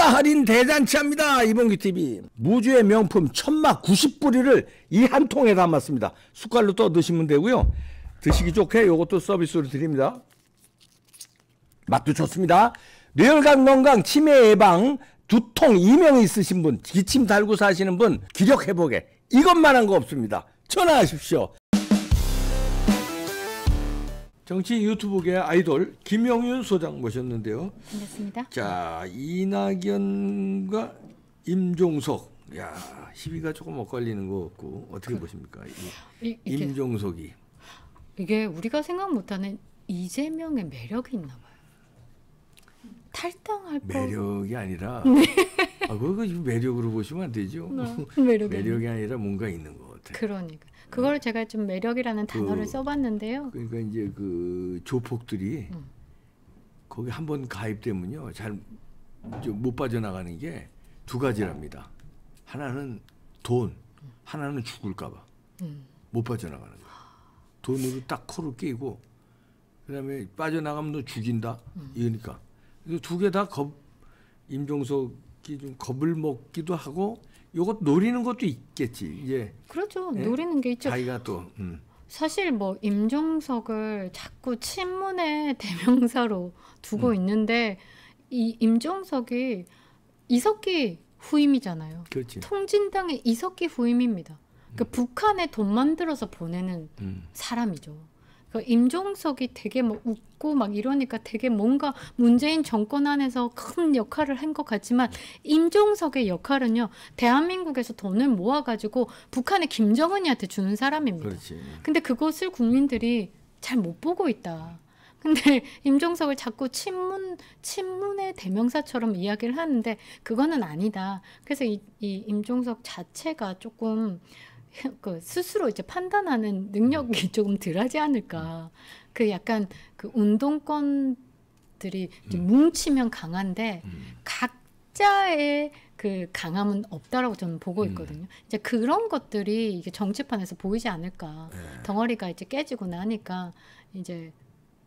물가 할인 대잔치합니다. 이봉규 TV. 무주의 명품 천막 90부리를 이 한 통에 담았습니다. 숟갈로 떠 드시면 되고요. 드시기 좋게 이것도 서비스로 드립니다. 맛도 좋습니다. 뇌혈관 건강, 치매 예방, 두통, 이명이 있으신 분, 기침 달고 사시는 분, 기력 회복에 이것만 한 거 없습니다. 전화하십시오. 정치 유튜브계 아이돌 김영윤 소장 모셨는데요. 반갑습니다. 자, 이낙연과 임종석. 야, 시비가 조금 엇갈리는 것 같고 어떻게 그, 보십니까? 이, 이, 임종석이. 이게 우리가 생각 못하는 이재명의 매력이 있나 봐요. 탈당할 매력이 법... 아니라 네. 아, 그거 매력으로 보시면 안 되죠. 네, 매력이, 매력이 아니라 뭔가 있는 거. 같아요. 그러니까 그걸 네. 제가 좀 매력이라는 그, 단어를 써봤는데요. 그러니까 이제 그 조폭들이 음. 거기 한번 가입되면요 잘 못 빠져나가는 게 두 가지랍니다. 하나는 돈, 하나는 죽을까봐 음. 못 빠져나가는 거 돈으로 딱 코를 끼고 그다음에 빠져나가면 너 죽인다 음. 이러니까 두 개 다 겁 임종석이 좀 겁을 먹기도 하고 요것 노리는 것도 있겠지. 이 그렇죠. 예? 노리는 게 있죠. 자기가 또 음. 사실 뭐 임종석을 자꾸 친문의 대명사로 두고 음. 있는데 이 임종석이 이석기 후임이잖아요. 그렇지. 통진당의 이석기 후임입니다. 그러니까 음. 북한에 돈 만들어서 보내는 음. 사람이죠. 그 임종석이 되게 뭐 웃고 막 이러니까 되게 뭔가 문재인 정권 안에서 큰 역할을 한 것 같지만 임종석의 역할은요 대한민국에서 돈을 모아가지고 북한의 김정은이한테 주는 사람입니다. 그렇지. 근데 그것을 국민들이 잘 못 보고 있다. 근데 임종석을 자꾸 친문 친문의 대명사처럼 이야기를 하는데 그거는 아니다. 그래서 이, 이 임종석 자체가 조금 그 스스로 이제 판단하는 능력이 음. 조금 덜하지 않을까. 음. 그 약간 그 운동권들이 음. 뭉치면 강한데 음. 각자의 그 강함은 없다라고 저는 보고 음. 있거든요. 음. 이제 그런 것들이 이게 정치판에서 보이지 않을까. 네. 덩어리가 이제 깨지고 나니까 이제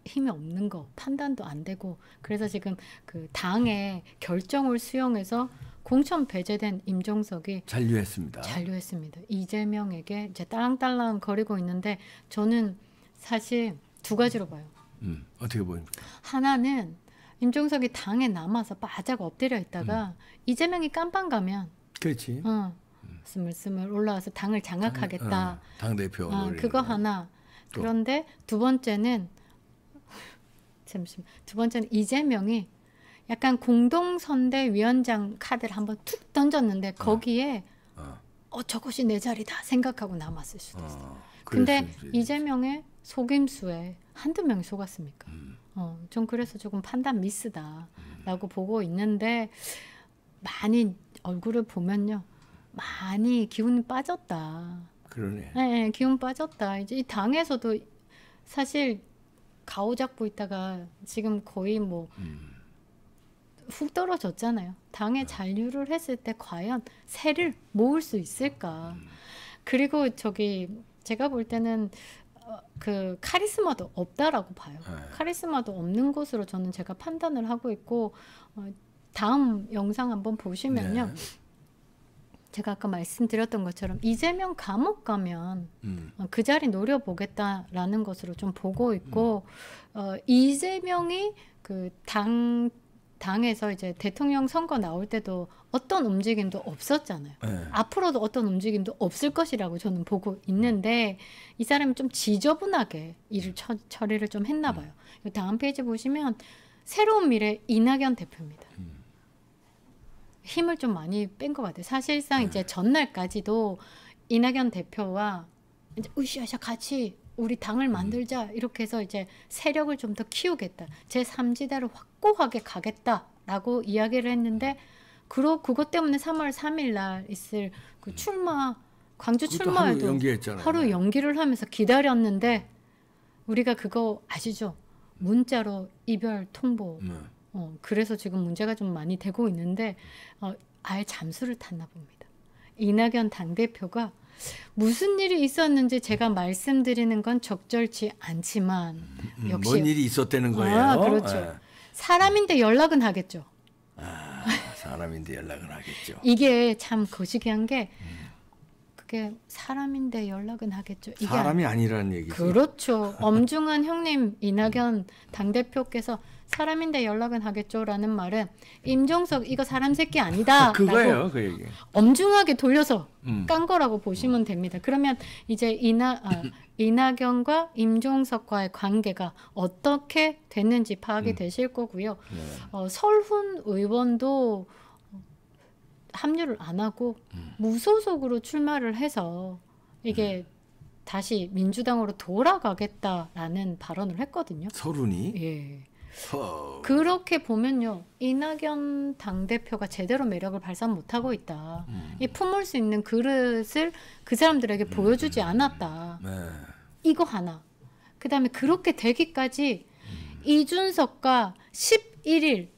힘이 없는 거 판단도 안 되고 그래서 지금 그 당의 결정을 수용해서 공천 배제된 임종석이 잔류했습니다. 잔류했습니다. 이재명에게 이제 딸랑딸랑 거리고 있는데 저는 사실 두 가지로 봐요. 음, 어떻게 보입니까? 하나는 임종석이 당에 남아서 바짝 엎드려 있다가 음. 이재명이 깜빵 가면 그렇지. 어, 스물스물 올라와서 당을 장악하겠다. 당, 어, 당 대표. 어, 그거 하나. 또. 그런데 두 번째는 잠시만. 두 번째는 이재명이 약간 공동선대위원장 카드를 한번 툭 던졌는데 네. 거기에 어, 어. 어 저것이 내 자리다 생각하고 남았을 수도 있어. 어, 근데 이재명의 속임수에 한두 명이 속았습니까? 음. 어, 좀 그래서 조금 판단 미스다라고 음. 보고 있는데 많이 얼굴을 보면요. 많이 기운이 빠졌다. 그러네. 네, 기운 빠졌다. 이제 이 당에서도 사실 가오잡고 있다가 지금 거의 뭐 음. 훅 떨어졌잖아요. 당의 네. 잔류를 했을 때 과연 세를 모을 수 있을까? 그리고 저기 제가 볼 때는 어, 그 카리스마도 없다라고 봐요. 네. 카리스마도 없는 것으로 저는 제가 판단을 하고 있고 어, 다음 영상 한번 보시면요. 네. 제가 아까 말씀드렸던 것처럼 이재명 감옥 가면 음. 어, 그 자리 노려보겠다라는 것으로 좀 보고 있고 음. 어, 이재명이 그당 당에서 이제 대통령 선거 나올 때도 어떤 움직임도 없었잖아요. 네. 앞으로도 어떤 움직임도 없을 것이라고 저는 보고 있는데 이 사람이 좀 지저분하게 일을 처, 처리를 좀 했나 음. 봐요. 음. 다음 페이지 보시면 새로운 미래 이낙연 대표입니다. 음. 힘을 좀 많이 뺀 것 같아요. 사실상 음. 이제 전날까지도 이낙연 대표와 이제 으쌰으쌰 같이 우리 당을 음. 만들자 이렇게 해서 이제 세력을 좀 더 키우겠다. 제3지대를 확고하게 가겠다라고 이야기를 했는데 그러 그것 때문에 3월 3일 날 있을 그 음. 출마 광주 출마에도 하루, 네. 연기를 하면서 기다렸는데 우리가 그거 아시죠? 문자로 이별 통보. 네. 어, 그래서 지금 문제가 좀 많이 되고 있는데 어, 아예 잠수를 탔나 봅니다. 이낙연 당대표가 무슨 일이 있었는지 제가 말씀드리는 건 적절치 않지만 음, 역시 뭔 일이 있었다는 아, 거예요. 아, 그렇죠. 네. 사람인데 연락은 하겠죠. 아, 사람인데 연락은 하겠죠. 이게 참 거시기한 게 음. 그게 사람인데 연락은 하겠죠. 이게 사람이 아니라는 얘기죠. 그렇죠. 엄중한 형님 이낙연 음. 당 대표께서 사람인데 연락은 하겠죠라는 말은 임종석 이거 사람 새끼 아니다. 아, 그거예요, 그 얘기. 엄중하게 돌려서 음. 깐 거라고 보시면 음. 됩니다. 그러면 이제 이나 아, 이나경과 임종석과의 관계가 어떻게 됐는지 파악이 음. 되실 거고요. 네. 어, 설훈 의원도 합류를 안 하고 음. 무소속으로 출마를 해서 이게 음. 다시 민주당으로 돌아가겠다라는 발언을 했거든요. 서른이? 예. 그렇게 보면요. 이낙연 당대표가 제대로 매력을 발산 못하고 있다. 음. 이 품을 수 있는 그릇을 그 사람들에게 음. 보여주지 않았다. 네. 이거 하나. 그 다음에 그렇게 되기까지 음. 이준석과 11일,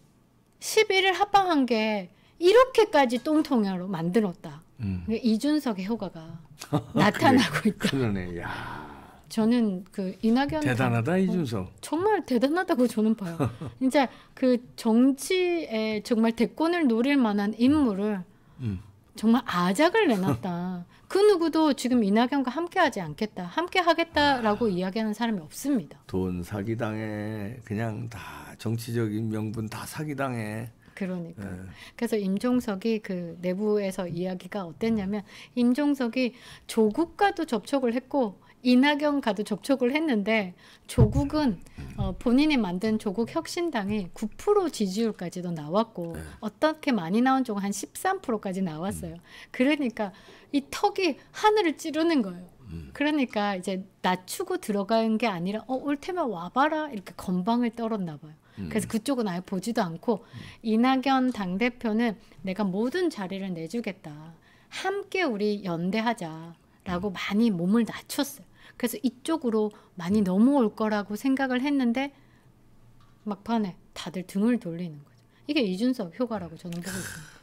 11일 합방한 게 이렇게까지 똥통야로 만들었다. 음. 이준석의 효과가 나타나고 그래, 있다. 그러네, 야. 저는 그 이낙연 대단하다 당, 어, 이준석 정말 대단하다고 저는 봐요. 진짜 그 정치에 정말 대권을 노릴 만한 인물을 음. 음. 정말 아작을 내놨다. 그 누구도 지금 이낙연과 함께하지 않겠다, 함께하겠다라고 아, 이야기하는 사람이 없습니다. 돈 사기 당해, 그냥 다 정치적인 명분 다 사기 당해. 그러니까. 네. 그래서 임종석이 그 내부에서 이야기가 어땠냐면 임종석이 조국과도 접촉을 했고 이낙연 가도 접촉을 했는데 조국은 어, 본인이 만든 조국 혁신당이 9% 지지율까지도 나왔고 네. 어떻게 많이 나온 쪽은 한 13%까지 나왔어요. 음. 그러니까 이 턱이 하늘을 찌르는 거예요. 음. 그러니까 이제 낮추고 들어가는게 아니라 어, 올 테면 와봐라 이렇게 건방을 떨었나 봐요. 음. 그래서 그쪽은 아예 보지도 않고 음. 이낙연 당대표는 내가 모든 자리를 내주겠다. 함께 우리 연대하자라고 음. 많이 몸을 낮췄어요. 그래서 이쪽으로 많이 넘어올 거라고 생각을 했는데 막판에 다들 등을 돌리는 거죠. 이게 이준석 효과라고 저는 보고 있습니다.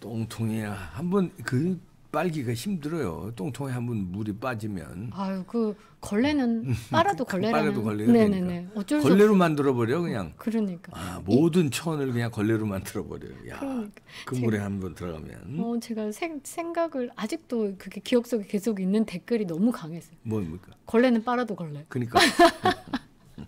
똥통이야. 한번 그 빨기가 힘들어요. 똥통에 한번 물이 빠지면. 아유 그 걸레는 음, 음, 빨아도 그 걸레는 빨아도 걸레가 네네네. 어쩔 걸레로 만들어 버려 그냥. 그러니까. 아 모든 이... 천을 그냥 걸레로 만들어 버려. 야. 그러니까. 그 물에 한번 들어가면. 어 제가 생, 생각을 아직도 그게 기억 속에 계속 있는 댓글이 너무 강했어요. 뭡니까? 걸레는 빨아도 걸레. 그러니까.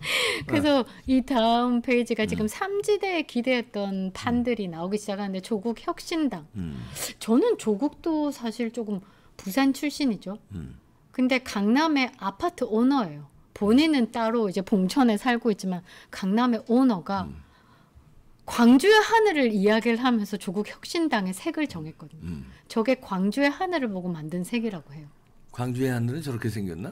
그래서 네. 이 다음 페이지가 지금 음. 삼지대에 기대했던 판들이 나오기 시작하는데 조국 혁신당. 음. 저는 조국도 사실 조금 부산 출신이죠. 음. 근데 강남의 아파트 오너예요. 본인은 따로 이제 봉천에 살고 있지만 강남의 오너가 음. 광주의 하늘을 이야기를 하면서 조국 혁신당의 색을 정했거든요. 음. 저게 광주의 하늘을 보고 만든 색이라고 해요. 광주의 하늘은 저렇게 생겼나?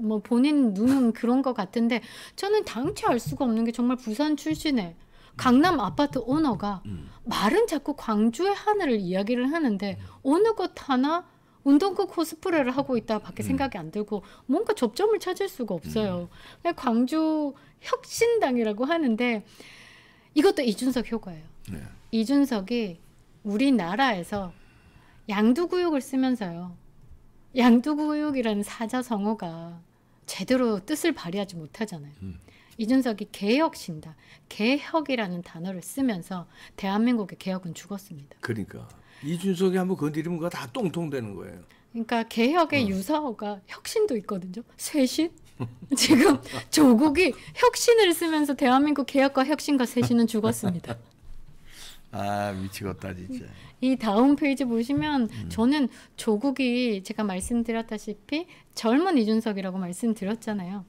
뭐 본인 눈은 그런 것 같은데 저는 당최 알 수가 없는 게 정말 부산 출신의 강남 아파트 오너가 음. 말은 자꾸 광주의 하늘을 이야기를 하는데 어느 것 하나 운동권 코스프레를 하고 있다 밖에 음. 생각이 안 들고 뭔가 접점을 찾을 수가 없어요. 음. 광주 혁신당이라고 하는데 이것도 이준석 효과예요. 네. 이준석이 우리나라에서 양두구역을 쓰면서요. 양두구역이라는 사자성어가 제대로 뜻을 발휘하지 못하잖아요. 음. 이준석이 개혁신다, 개혁이라는 단어를 쓰면서 대한민국의 개혁은 죽었습니다. 그러니까 이준석이 한번 건드리면 그거 다 똥통되는 거예요. 그러니까 개혁의 음. 유사어가 혁신도 있거든요. 쇄신? 지금 조국이 혁신을 쓰면서 대한민국 개혁과 혁신과 쇄신은 죽었습니다. 아 미치겠다 진짜. 이 다음 페이지 보시면 음. 저는 조국이 제가 말씀드렸다시피 젊은 이준석이라고 말씀드렸잖아요.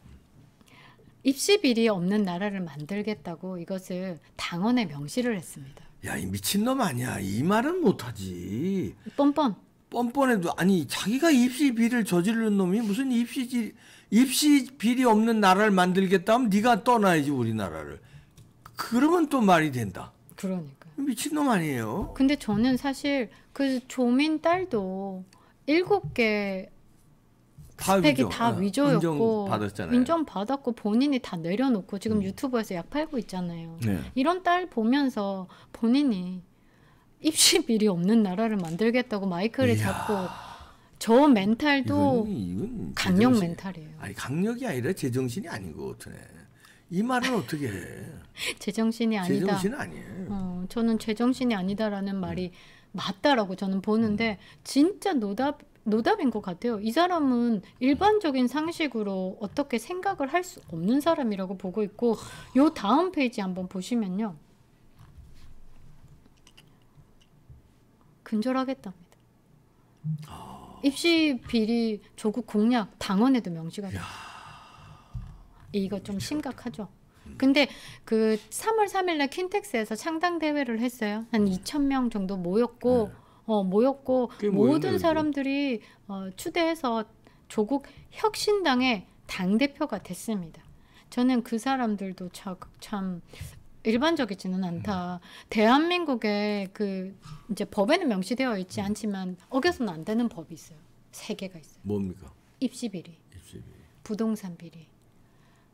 입시 비리 없는 나라를 만들겠다고 이것을 당원에 명시를 했습니다. 야 이 미친놈 아니야 이 말은 못하지. 뻔뻔. 뻔뻔해도 아니 자기가 입시 비리를 저지르는 놈이 무슨 입시 입시 비리 없는 나라를 만들겠다 면 네가 떠나야지 우리나라를. 그러면 또 말이 된다. 그러니까. 미친놈 아니에요? 근데 저는 사실 그 조민 딸도 일곱 개 스펙이 다 위조. 다 예, 위조였고 인정, 인정 받았고 본인이 다 내려놓고 지금 음. 유튜브에서 약 팔고 있잖아요. 네. 이런 딸 보면서 본인이 입시 비리 없는 나라를 만들겠다고 마이크를 이야. 잡고 저 멘탈도 이건, 이건 강력 멘탈이에요. 아니 강력이 아니라 제정신이 아닌 것 같네. 이 말은 어떻게 해? 제정신이 아니다. 제정신 아니에요. 어, 저는 제정신이 아니다라는 말이 맞다라고 저는 보는데 음. 진짜 노답 노답인 것 같아요. 이 사람은 일반적인 상식으로 어떻게 생각을 할 수 없는 사람이라고 보고 있고 요 다음 페이지 한번 보시면요. 근절하겠답니다. 어. 입시 비리 조국 공약 당원에도 명시가 됩니 이거 좀 심각하죠. 근데 그 3월 3일날 킨텍스에서 창당 대회를 했어요. 한 2천 명 정도 모였고 네. 어 모였고 뭐 모든 사람들이 어, 추대해서 조국 혁신당의 당 대표가 됐습니다. 저는 그 사람들도 참, 일반적이지는 않다. 음. 대한민국의 그 이제 법에는 명시되어 있지 않지만 어겨서는 안 되는 법이 있어요. 세 개가 있어요. 뭡니까? 입시 비리, 입시 비리. 부동산 비리,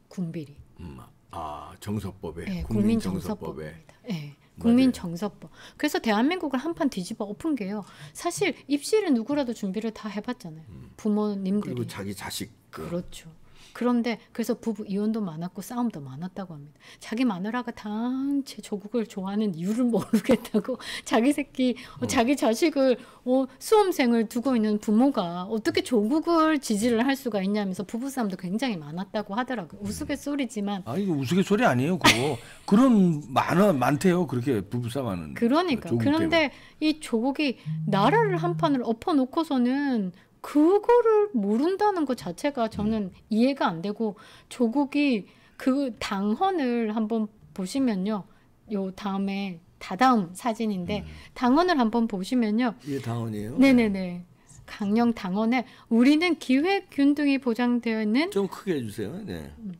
군비리. 음, 아 정서법에 네, 국민 정서법에. 네. 국민 정서법. 그래서 대한민국을 한판 뒤집어 엎은 게요. 사실 입시를 누구라도 준비를 다 해봤잖아요. 음. 부모님들이. 그리고 자기 자식. 그 그렇죠. 그런데 그래서 부부 이혼도 많았고 싸움도 많았다고 합니다. 자기 마누라가 당최 조국을 좋아하는 이유를 모르겠다고 자기 새끼, 어, 어, 자기 자식을 어, 수험생을 두고 있는 부모가 어떻게 조국을 지지를 할 수가 있냐면서 부부싸움도 굉장히 많았다고 하더라고요. 음. 우스갯소리지만 아 이거 우스갯소리 아니에요 그거 그런 많아 많대요 그렇게 부부싸움 하는 그러니까 그런데 때문에. 이 조국이 나라를 한 판을 엎어놓고서는 그거를 모른다는 것 자체가 저는 이해가 안 되고 조국이 그 당헌을 한번 보시면요. 요 다음에 다다음 사진인데 음. 당헌을 한번 보시면요. 이게 당헌이에요? 네네네. 네. 강령 당헌에 우리는 기회균등이 보장되어 있는 좀 크게 해주세요. 네. 음.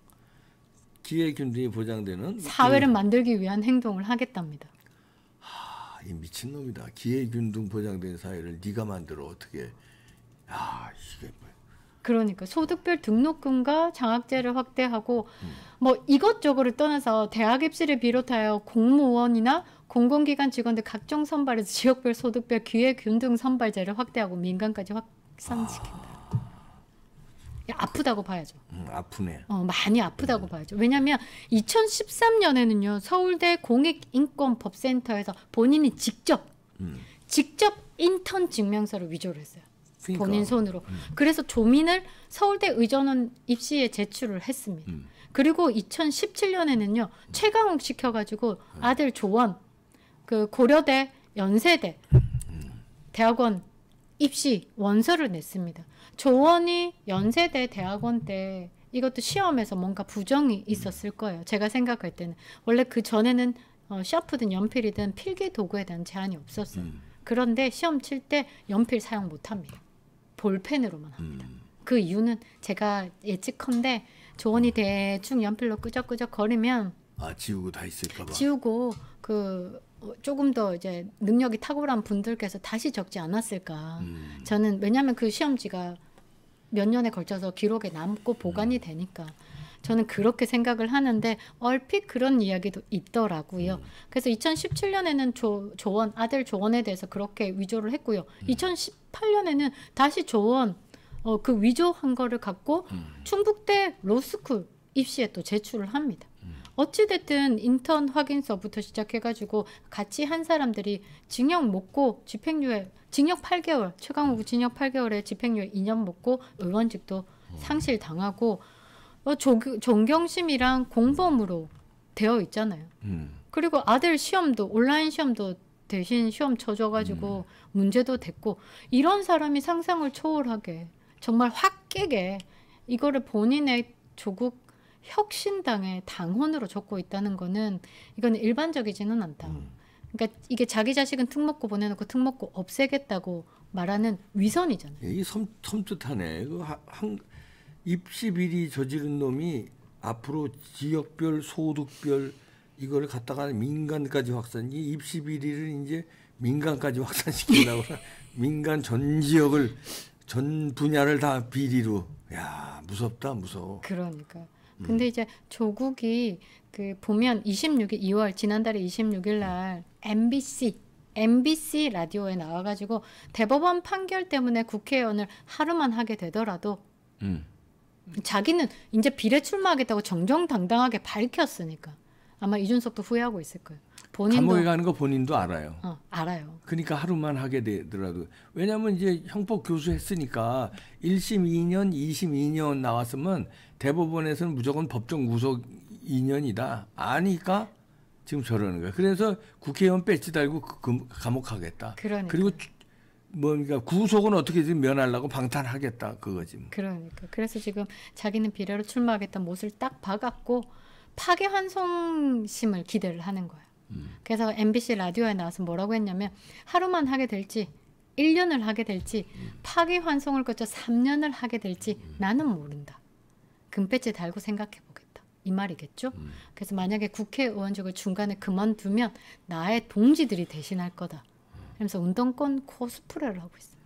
기회균등이 보장되는 사회를 그... 만들기 위한 행동을 하겠답니다. 하, 이 미친놈이다. 기회균등 보장된 사회를 네가 만들어 어떻게 야, 이게 뭐. 그러니까 소득별 등록금과 장학제를 확대하고 음. 뭐 이것저것을 떠나서 대학 입시를 비롯하여 공무원이나 공공기관 직원들 각종 선발에서 지역별 소득별 기회균등 선발제를 확대하고 민간까지 확산시킨다. 아. 야, 아프다고 봐야죠. 음, 아프네. 어, 많이 아프다고 음. 봐야죠. 왜냐하면 2013년에는요 서울대 공익인권법센터에서 본인이 직접 음. 직접 인턴 증명서를 위조를 했어요. 그러니까. 본인 손으로. 음. 그래서 조민을 서울대 의전원 입시에 제출을 했습니다. 음. 그리고 2017년에는요 최강욱 시켜가지고 네. 아들 조원 그 고려대 연세대 음. 대학원 입시 원서를 냈습니다. 조원이 연세대 대학원 때 이것도 시험에서 뭔가 부정이 음. 있었을 거예요. 제가 생각할 때는 원래 그 전에는 어, 샤프든 연필이든 필기 도구에 대한 제한이 없었어요. 음. 그런데 시험 칠 때 연필 사용 못합니다. 볼펜으로만 음. 합니다. 음. 그 이유는 제가 예측컨대 조언이 음. 대충 연필로 끄적끄적 거리면 아 지우고 다 있을까봐 지우고 그 어, 조금 더 이제 능력이 탁월한 분들께서 다시 적지 않았을까 음. 저는 왜냐하면 그 시험지가 몇 년에 걸쳐서 기록에 남고 보관이 음. 되니까 저는 그렇게 생각을 하는데 얼핏 그런 이야기도 있더라고요. 음. 그래서 2017년에는 조, 조원 아들 조원에 대해서 그렇게 위조를 했고요. 음. 2018년에는 다시 조원 어, 그 위조한 거를 갖고 음. 충북대 로스쿨 입시에 또 제출을 합니다. 음. 어찌됐든 인턴 확인서부터 시작해가지고 같이 한 사람들이 징역 먹고 집행유예, 징역 8개월, 최강욱 음. 징역 8개월에 집행유예 2년 먹고 의원직도 음. 상실 당하고 어, 조, 존경심이랑 공범으로 되어 있잖아요. 음. 그리고 아들 시험도 온라인 시험도 대신 시험 쳐줘가지고 음. 문제도 됐고 이런 사람이 상상을 초월하게 정말 확 깨게 이거를 본인의 조국 혁신당의 당원으로 적고 있다는 거는 이건 일반적이지는 않다. 음. 그러니까 이게 자기 자식은 특목고 보내놓고 특목고 없애겠다고 말하는 위선이잖아요. 예, 이 섬, 섬뜩하네. 그 한, 입시 비리 저지른 놈이 앞으로 지역별 소득별 이걸 갖다가 민간까지 확산 이 입시 비리를 이제 민간까지 확산시킨다고 민간 전 지역을 전 분야를 다 비리로 야 무섭다 무서워 그러니까 음. 근데 음. 이제 조국이 그 보면 26일 2월 지난달에 26일 날 MBC MBC 라디오에 나와가지고 대법원 판결 때문에 국회의원을 하루만 하게 되더라도 음. 자기는 이제 비례 출마하겠다고 정정당당하게 밝혔으니까 아마 이준석도 후회하고 있을 거예요. 본인도 감옥에 가는 거 본인도 알아요. 어, 알아요. 그러니까 하루만 하게 되더라도 왜냐하면 이제 형법 교수 했으니까 1심 2년, 2심 2년 나왔으면 대법원에서는 무조건 법정 구속 2년이다. 아니까 지금 저러는 거예요. 그래서 국회의원 배지 달고 그 감옥 가겠다. 그러니까. 그리고 뭡니까 뭐, 그러니까 구속은 어떻게든 면하려고 방탄하겠다 그거지. 뭐. 그러니까 그래서 지금 자기는 비례로 출마하겠다 못을 딱 박았고 파괴 환송심을 기대를 하는 거야. 음. 그래서 MBC 라디오에 나와서 뭐라고 했냐면 하루만 하게 될지 1년을 하게 될지 음. 파괴 환송을 거쳐 3년을 하게 될지 음. 나는 모른다. 금배지 달고 생각해 보겠다. 이 말이겠죠? 음. 그래서 만약에 국회의원직을 중간에 그만두면 나의 동지들이 대신할 거다. 그래서 운동권 코스프레를 하고 있습니다.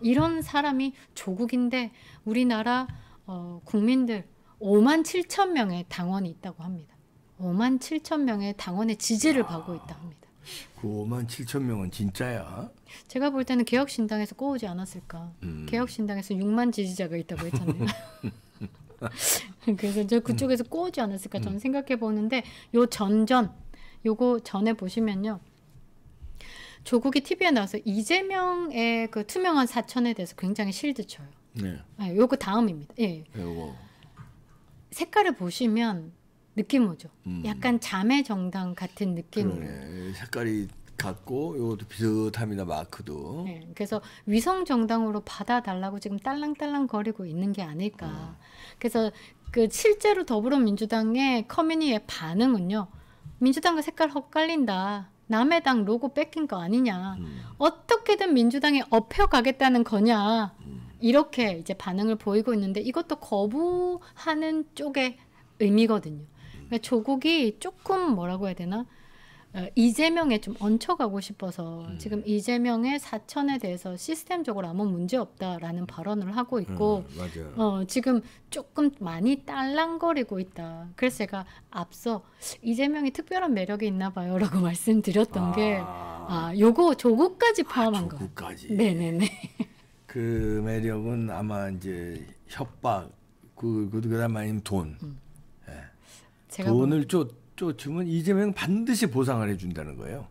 이런 사람이 조국인데 우리나라 어, 국민들 5만 7천 명의 당원이 있다고 합니다. 5만 7천 명의 당원의 지지를 아, 받고 있다 합니다. 그 5만 7천 명은 진짜야? 제가 볼 때는 개혁신당에서 꼬우지 않았을까. 음. 개혁신당에서 6만 지지자가 있다고 했잖아요. 그래서 저 그쪽에서 음. 꼬우지 않았을까 저는 음. 생각해 보는데 요 전전 요거 전에 보시면요. 조국이 TV에 나와서 이재명의 그 투명한 사천에 대해서 굉장히 실드 쳐요. 네. 네 요거 다음입니다. 예. 네, 요거. 색깔을 보시면 느낌 오죠. 음. 약간 자매 정당 같은 느낌 그러네. 색깔이 같고 이것도 비슷합니다 마크도. 네, 그래서 위성 정당으로 받아달라고 지금 딸랑딸랑 거리고 있는 게 아닐까. 음. 그래서 그 실제로 더불어민주당의 커뮤니의 반응은요. 민주당과 색깔 헛갈린다. 남의 당 로고 뺏긴 거 아니냐. 음. 어떻게든 민주당에 업혀가겠다는 거냐. 음. 이렇게 이제 반응을 보이고 있는데 이것도 거부하는 쪽의 의미거든요. 음. 그러니까 조국이 조금 뭐라고 해야 되나? 어, 이재명에 좀 얹혀가고 싶어서 음. 지금 이재명의 사천에 대해서 시스템적으로 아무 문제 없다라는 발언을 하고 있고 음, 어, 지금 조금 많이 딸랑거리고 있다. 그래서 제가 앞서 이재명이 특별한 매력이 있나 봐요라고 말씀드렸던 아. 게 아, 아 요거 조국까지 아, 포함한 아, 조국까지. 거. 네네네. 그 매력은 아마 이제 협박 그 그다음 아니면 돈. 음. 예. 뭐 돈을 쫓 쫓주면 이재명 반드시 보상을 해준다는 거예요.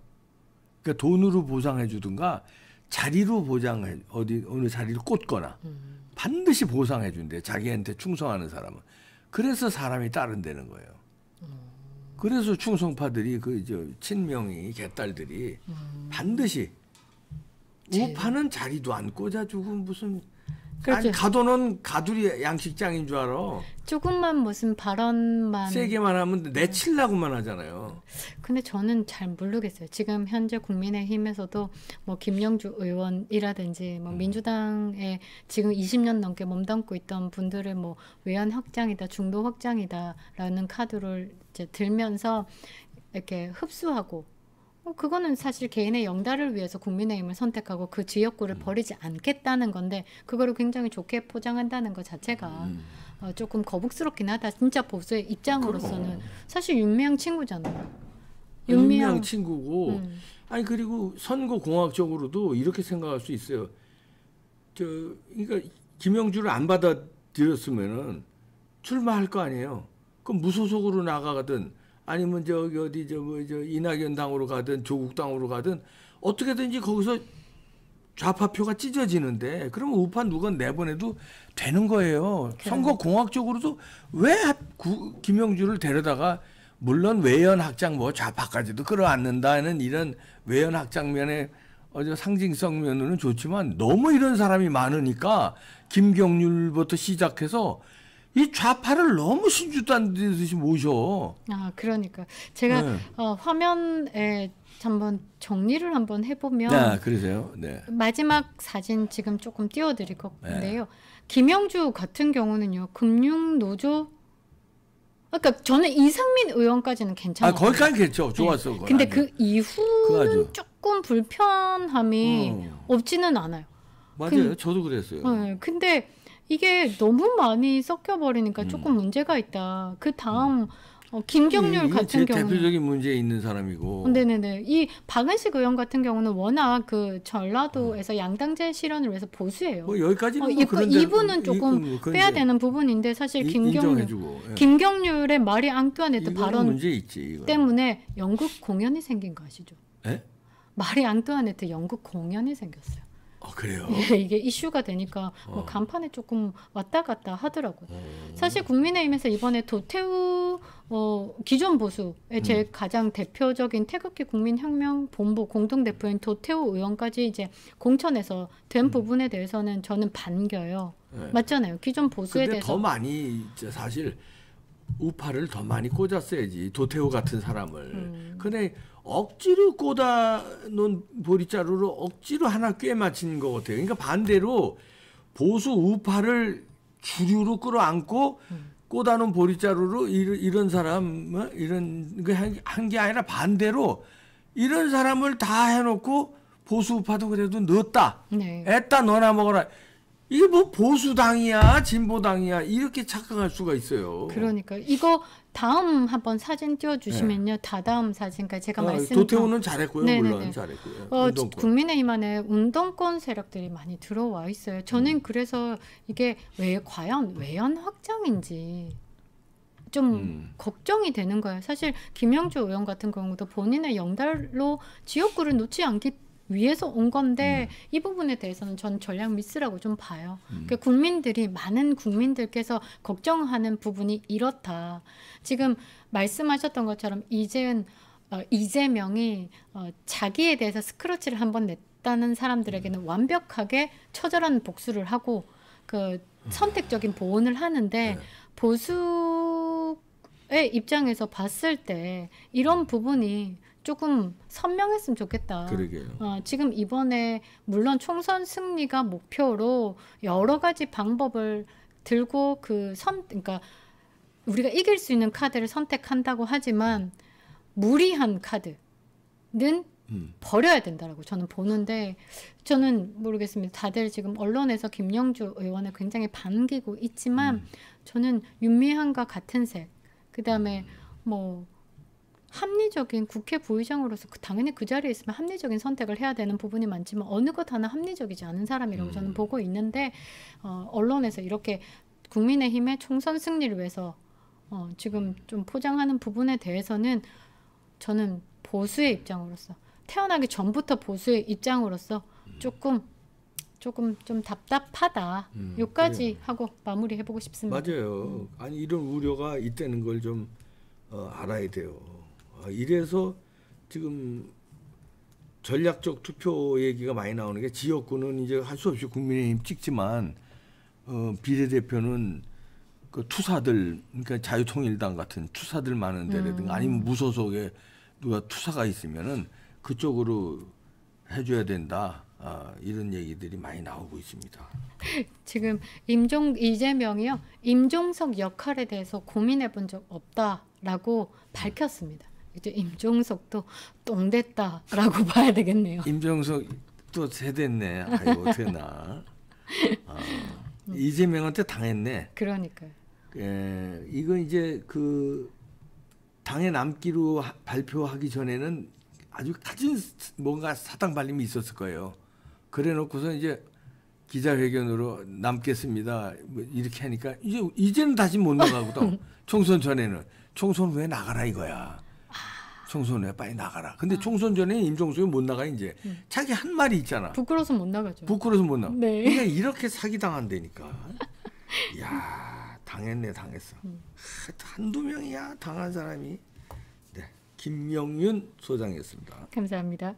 그러니까 돈으로 보상해 주든가 자리로 보장해 어디 어느 자리를 꽂거나 음. 반드시 보상해 준대 자기한테 충성하는 사람은 그래서 사람이 따른다는 거예요. 그래서 충성파들이 그저 친명이 개딸들이 음. 반드시 우파는 자리도 안 꽂아주고 무슨 그렇죠. 아니 가도는 가두리 양식장인 줄 알아. 조금만 무슨 발언만 세게만 하면 내칠라고만 하잖아요. 근데 저는 잘 모르겠어요. 지금 현재 국민의힘에서도 뭐 김영주 의원이라든지 뭐 음. 민주당에 지금 20년 넘게 몸담고 있던 분들을 뭐 외환 확장이다, 중도 확장이다라는 카드를 이제 들면서 이렇게 흡수하고 어, 그거는 사실 개인의 영달을 위해서 국민의힘을 선택하고 그 지역구를 음. 버리지 않겠다는 건데 그거를 굉장히 좋게 포장한다는 것 자체가 음. 어, 조금 거북스럽긴 하다. 진짜 보수의 입장으로서는 그럼. 사실 윤미향 친구잖아요. 윤미향, 윤미향 친구고 음. 아니 그리고 선거 공학적으로도 이렇게 생각할 수 있어요. 저 그러니까 김영주를 안 받아들였으면은 출마할 거 아니에요. 그럼 무소속으로 나가거든 아니면 저기 어디 저 뭐저 뭐 이낙연 당으로 가든 조국 당으로 가든 어떻게든지 거기서 좌파표가 찢어지는데 그러면 우파 누가 내보내도 되는 거예요. 그래. 선거 공학적으로도 왜 구, 김영주를 데려다가 물론 외연 학장 뭐 좌파까지도 끌어안는다는 이런 외연 학장면의 어저 상징성 면으로는 좋지만 너무 이런 사람이 많으니까 김경률부터 시작해서 이 좌파를 너무 신주도 안 되듯이 모셔. 아, 그러니까. 제가 네. 어, 화면에 한번 정리를 한번 해보면. 아, 그러세요? 네. 마지막 사진 지금 조금 띄워드릴 건데요. 네. 김영주 같은 경우는요, 금융노조 그러니까 저는 이상민 의원까지는 괜찮아 거기까지 괜찮죠. 좋았어. 네. 근데 아니, 그 네. 이후는 조금 불편함이 음. 없지는 않아요. 맞아요. 그, 저도 그랬어요. 네. 근데 이게 너무 많이 섞여버리니까 음. 조금 문제가 있다. 그 다음 음. 어, 김경률 이, 같은 경우 대표적인 문제 있는 사람이고. 네네네. 이 박은식 의원 같은 경우는 워낙 그 전라도에서 어. 양당제 실현을 위해서 보수예요. 뭐 여기까지는 어, 뭐 그런 이분은 뭐 조금 이, 뭐 빼야 되는 부분인데 사실 김경률 예. 김경률의 말이 앙뚜아네트 발언 있지, 때문에 영국 공연이 생긴 거아죠 예? 말이 앙뚜아네트 영국 공연이 생겼어요. 어, 그래요? 예, 이게 이슈가 되니까 뭐 어. 간판에 조금 왔다 갔다 하더라고요. 어. 사실 국민의힘에서 이번에 도태우 어, 기존 보수의 음. 제 가장 대표적인 태극기 국민혁명 본부 공동대표인 도태우 의원까지 이제 공천에서 된 음. 부분에 대해서는 저는 반겨요. 네. 맞잖아요. 기존 보수에 대해서 더 많이 사실 우파를 더 많이 꽂았어야지 도태우 같은 사람을. 음. 근데 억지로 꼬다 놓은 보리자루로 억지로 하나 꽤 맞힌 것 같아요. 그러니까 반대로 보수 우파를 주류로 끌어안고 꼬다 놓은 보리자루로 이런 사람 뭐, 이런 한게 아니라 반대로 이런 사람을 다 해놓고 보수 우파도 그래도 넣었다. 네. 애따 너나 먹어라. 이게 뭐 보수당이야, 진보당이야 이렇게 착각할 수가 있어요. 그러니까 이거 다음 한번 사진 띄워주시면요. 네. 다다음 사진까지 그러니까 제가 아, 말씀 도태호는 잘했고요. 네네네. 네, 물론 네. 잘했고요. 어, 운동권. 국민의힘 안에 운동권 세력들이 많이 들어와 있어요. 저는 음. 그래서 이게 왜 과연 외연 확장인지 좀 음. 걱정이 되는 거예요. 사실 김영주 의원 같은 경우도 본인의 영달로 지역구를 놓지 않기 위에서 온 건데 음. 이 부분에 대해서는 전 전략 미스라고 좀 봐요. 음. 그 국민들이 많은 국민들께서 걱정하는 부분이 이렇다. 지금 말씀하셨던 것처럼 이재은 어, 이재명이 어, 자기에 대해서 스크러치를 한번 냈다는 사람들에게는 음. 완벽하게 처절한 복수를 하고 그 음. 선택적인 보온을 하는데 네. 보수 의 입장에서 봤을 때 이런 부분이 조금 선명했으면 좋겠다. 그러게요. 어, 지금 이번에 물론 총선 승리가 목표로 여러 가지 방법을 들고 그 선, 그러니까 우리가 이길 수 있는 카드를 선택한다고 하지만 무리한 카드는 음. 버려야 된다라고 저는 보는데 저는 모르겠습니다. 다들 지금 언론에서 김영주 의원을 굉장히 반기고 있지만 음. 저는 윤미향과 같은 색, 그 다음에 음. 뭐 합리적인 국회 부의장으로서 그 당연히 그 자리에 있으면 합리적인 선택을 해야 되는 부분이 많지만 어느 것 하나 합리적이지 않은 사람이라고 음. 저는 보고 있는데 어, 언론에서 이렇게 국민의힘의 총선 승리를 위해서 어, 지금 좀 포장하는 부분에 대해서는 저는 보수의 입장으로서 태어나기 전부터 보수의 입장으로서 음. 조금 조금 좀 답답하다. 음, 요까지 그 하고 마무리해보고 싶습니다. 맞아요. 음. 아니 이런 우려가 있다는 걸좀 어, 알아야 돼요. 아, 이래서 지금 전략적 투표 얘기가 많이 나오는 게 지역구는 이제 할 수 없이 국민의힘 찍지만 어, 비례대표는 그 투사들 그러니까 자유통일당 같은 투사들 많은 데라든가 음. 아니면 무소속에 누가 투사가 있으면은 그쪽으로 해줘야 된다. 아, 이런 얘기들이 많이 나오고 있습니다. 지금 임종 이재명이요 임종석 역할에 대해서 고민해 본적 없다라고 밝혔습니다. 이제 임종석도 똥됐다라고 봐야 되겠네요. 임종석 또 세됐네. 아이고 어 나. 아, 이재명한테 당했네. 그러니까요. 예, 이건 이제 그 당에 남기로 하, 발표하기 전에는 아주 가진 뭔가 사탕 발림이 있었을 거예요. 그래놓고서 이제 기자회견으로 남겠습니다. 뭐 이렇게 하니까 이제 이제는 다시 못 나가고 또 총선 전에는 총선 후에 나가라 이거야. 총선 에 빨리 나가라. 근데 아. 총선 전에 임종석이 못 나가 이제 음. 자기 한 말이 있잖아. 부끄러워서 못 나가죠. 부끄러서못나 네. 그냥 그러니까 이렇게 사기 당한다니까. 야 당했네 당했어. 음. 한두 명이야 당한 사람이. 네 김영윤 소장이었습니다. 감사합니다.